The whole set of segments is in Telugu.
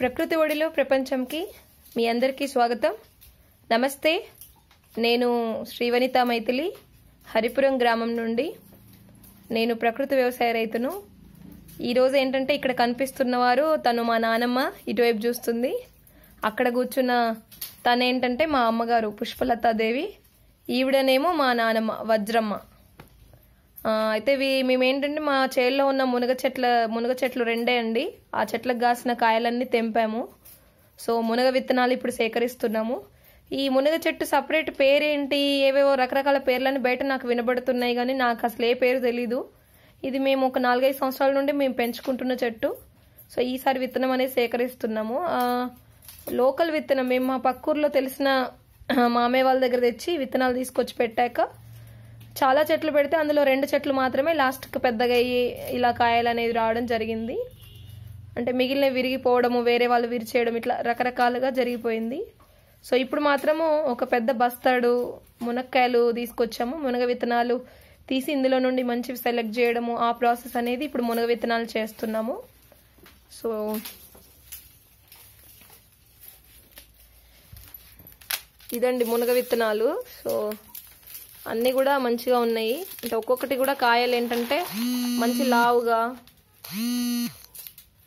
ప్రకృతి ఒడిలో ప్రపంచంకి మీ అందరికీ స్వాగతం నమస్తే నేను శ్రీవనిత మైథిలి హరిపురం గ్రామం నుండి నేను ప్రకృతి వ్యవసాయ రైతును ఈరోజు ఏంటంటే ఇక్కడ కనిపిస్తున్నవారు తను మా నానమ్మ ఇటువైపు చూస్తుంది అక్కడ కూర్చున్న తనేంటంటే మా అమ్మగారు పుష్పలతాదేవి ఈవిడనేమో మా నానమ్మ వజ్రమ్మ అయితే ఇవి మేము ఏంటంటే మా చేల్లో ఉన్న మునగ చెట్ల మునగ చెట్లు రెండే అండి ఆ చెట్లకు కాసిన కాయలన్నీ తెంపాము సో మునగ విత్తనాలు ఇప్పుడు సేకరిస్తున్నాము ఈ మునగ చెట్టు సపరేట్ పేరేంటి ఏవేవో రకరకాల పేర్లన్నీ బయట నాకు వినబడుతున్నాయి కానీ నాకు అసలు ఏ పేరు తెలీదు ఇది మేము ఒక నాలుగైదు సంవత్సరాల నుండి మేము పెంచుకుంటున్న చెట్టు సో ఈసారి విత్తనం అనేది సేకరిస్తున్నాము లోకల్ విత్తనం మేము మా పక్కూర్లో తెలిసిన మామయ్య వాళ్ళ దగ్గర తెచ్చి విత్తనాలు తీసుకొచ్చి పెట్టాక చాలా చెట్లు పెడితే అందులో రెండు చెట్లు మాత్రమే లాస్ట్కి పెద్దగా అయ్యి ఇలా కాయలు అనేది రావడం జరిగింది అంటే మిగిలినవి విరిగిపోవడము వేరే వాళ్ళు విరిచేయడం ఇట్లా రకరకాలుగా జరిగిపోయింది సో ఇప్పుడు మాత్రము ఒక పెద్ద బస్తాడు మునక్కాయలు తీసుకొచ్చాము మునగ విత్తనాలు తీసి ఇందులో నుండి మంచివి సెలెక్ట్ చేయడము ఆ ప్రాసెస్ అనేది ఇప్పుడు మునగ విత్తనాలు చేస్తున్నాము సో ఇదండి మునగ విత్తనాలు సో అన్నీ కూడా మంచిగా ఉన్నాయి అంటే ఒక్కొక్కటి కూడా కాయలు ఏంటంటే మంచి లావుగా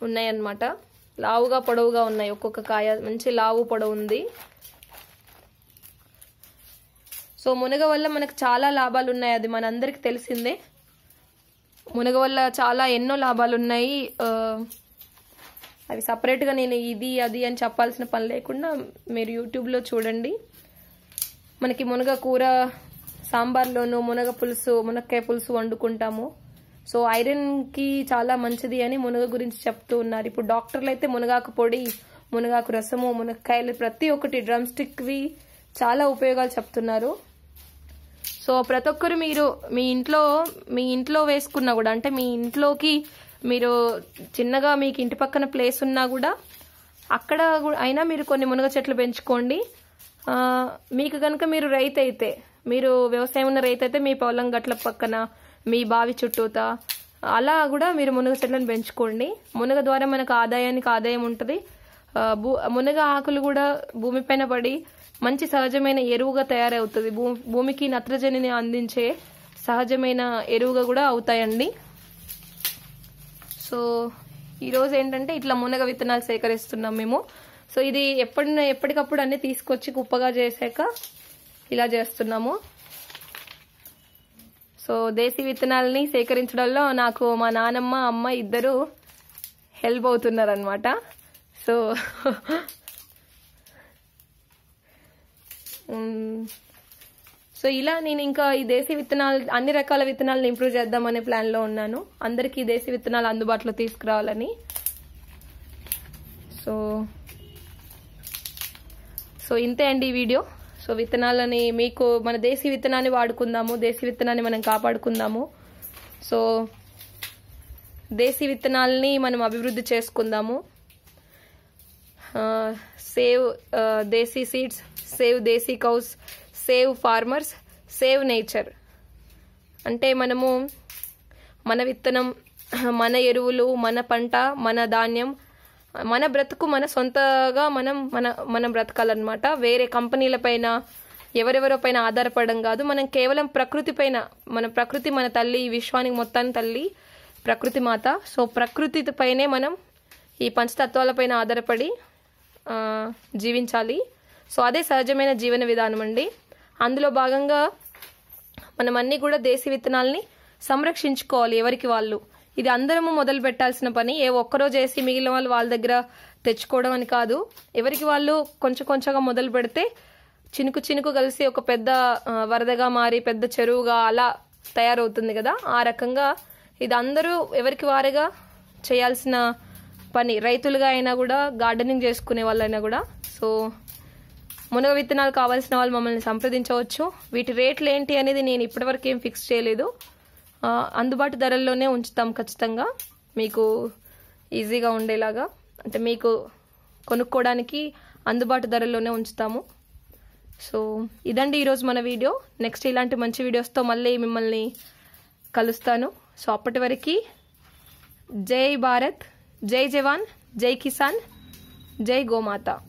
ఉన్నాయన్నమాట లావుగా పొడవుగా ఉన్నాయి ఒక్కొక్క కాయ మంచి లావు పొడవు ఉంది సో మునగ వల్ల మనకు చాలా లాభాలు ఉన్నాయి అది మనందరికి తెలిసిందే మునగ వల్ల చాలా ఎన్నో లాభాలు ఉన్నాయి అవి సపరేట్గా నేను ఇది అది అని చెప్పాల్సిన పని లేకుండా మీరు యూట్యూబ్లో చూడండి మనకి మునగ కూర సాంబార్లోనూ మునగ పులుసు మునక్కాయ పులుసు వండుకుంటాము సో ఐరన్కి చాలా మంచిది అని మునగ గురించి చెప్తూ ఉన్నారు ఇప్పుడు డాక్టర్లు అయితే మునగాకు పొడి మునగాకు రసము మునక్కాయలు ప్రతి ఒక్కటి డ్రమ్ స్టిక్వి చాలా ఉపయోగాలు చెప్తున్నారు సో ప్రతి ఒక్కరు మీరు మీ ఇంట్లో మీ ఇంట్లో వేసుకున్నా కూడా అంటే మీ ఇంట్లోకి మీరు చిన్నగా మీకు ఇంటి పక్కన ప్లేస్ ఉన్నా కూడా అక్కడ అయినా మీరు కొన్ని మునగ చెట్లు పెంచుకోండి మీకు కనుక మీరు రైతు అయితే మీరు వ్యవసాయం ఉన్న రైతు అయితే మీ పొలం గట్ల పక్కన మీ బావి చుట్టూత అలా కూడా మీరు మునగ చెట్లను పెంచుకోండి మునగ ద్వారా మనకు ఆదాయానికి ఆదాయం ఉంటుంది భూ మునగ ఆకులు కూడా భూమిపైన పడి మంచి సహజమైన ఎరువుగా తయారవుతుంది భూమికి నత్రజనిని అందించే సహజమైన ఎరువుగా కూడా అవుతాయండి సో ఈరోజు ఏంటంటే ఇట్లా మునగ విత్తనాలు సేకరిస్తున్నాం మేము సో ఇది ఎప్పటి ఎప్పటికప్పుడు అన్ని తీసుకొచ్చి కుప్పగా చేశాక ఇలా చేస్తున్నాము సో దేశీ విత్తనాలని సేకరించడంలో నాకు మా నానమ్మ అమ్మ ఇద్దరు హెల్ప్ అవుతున్నారనమాట సో సో ఇలా నేను ఇంకా ఈ దేశీ విత్తనాలు అన్ని రకాల విత్తనాలను ఇంప్రూవ్ చేద్దామనే ప్లాన్లో ఉన్నాను అందరికీ దేశీ విత్తనాలు అందుబాటులో తీసుకురావాలని సో సో ఇంతే అండి ఈ వీడియో సో విత్తనాలని మీకు మన దేశీ విత్తనాన్ని వాడుకుందాము దేశీ విత్తనాన్ని మనం కాపాడుకుందాము సో దేశీ విత్తనాలని మనం అభివృద్ధి చేసుకుందాము save desi seeds save desi cows save farmers save nature అంటే మనము మన విత్తనం మన ఎరువులు మన పంట మన ధాన్యం మన బ్రతుకు మన సొంతగా మనం మన మనం బ్రతకాలన్నమాట వేరే కంపెనీల పైన ఎవరెవరో పైన ఆధారపడడం కాదు మనం కేవలం ప్రకృతి పైన మన ప్రకృతి మన తల్లి ఈ విశ్వానికి మొత్తాన్ని తల్లి ప్రకృతి మాత సో ప్రకృతి పైనే మనం ఈ పంచతత్వాలపైన ఆధారపడి జీవించాలి సో అదే సహజమైన జీవన విధానం అండి అందులో భాగంగా మనం అన్నీ కూడా దేశీ విత్తనాల్ని సంరక్షించుకోవాలి ఎవరికి వాళ్ళు ఇది అందరము మొదలు పెట్టాల్సిన పని ఏ ఒక్కరోజు చేసి మిగిలిన వాళ్ళు వాళ్ళ దగ్గర తెచ్చుకోవడం అని కాదు ఎవరికి వాళ్ళు కొంచెం కొంచెంగా మొదలు పెడితే చినుకు చినుకు కలిసి ఒక పెద్ద వరదగా మారి పెద్ద చెరువుగా అలా తయారవుతుంది కదా ఆ రకంగా ఇది అందరూ ఎవరికి వారిగా చేయాల్సిన పని రైతులుగా అయినా కూడా గార్డెనింగ్ చేసుకునే వాళ్ళైనా కూడా సో మునగ విత్తనాలు కావాల్సిన వాళ్ళు మమ్మల్ని సంప్రదించవచ్చు వీటి రేట్లు ఏంటి అనేది నేను ఇప్పటివరకు ఏం ఫిక్స్ చేయలేదు అందుబాటు ధరల్లోనే ఉంచుతాం ఖచ్చితంగా మీకు ఈజీగా ఉండేలాగా అంటే మీకు కొనుక్కోవడానికి అందుబాటు ధరల్లోనే ఉంచుతాము సో ఇదండి ఈరోజు మన వీడియో నెక్స్ట్ ఇలాంటి మంచి వీడియోస్తో మళ్ళీ మిమ్మల్ని కలుస్తాను సో అప్పటి వరకు జై భారత్ జై జవాన్ జై కిసాన్ జై గోమాత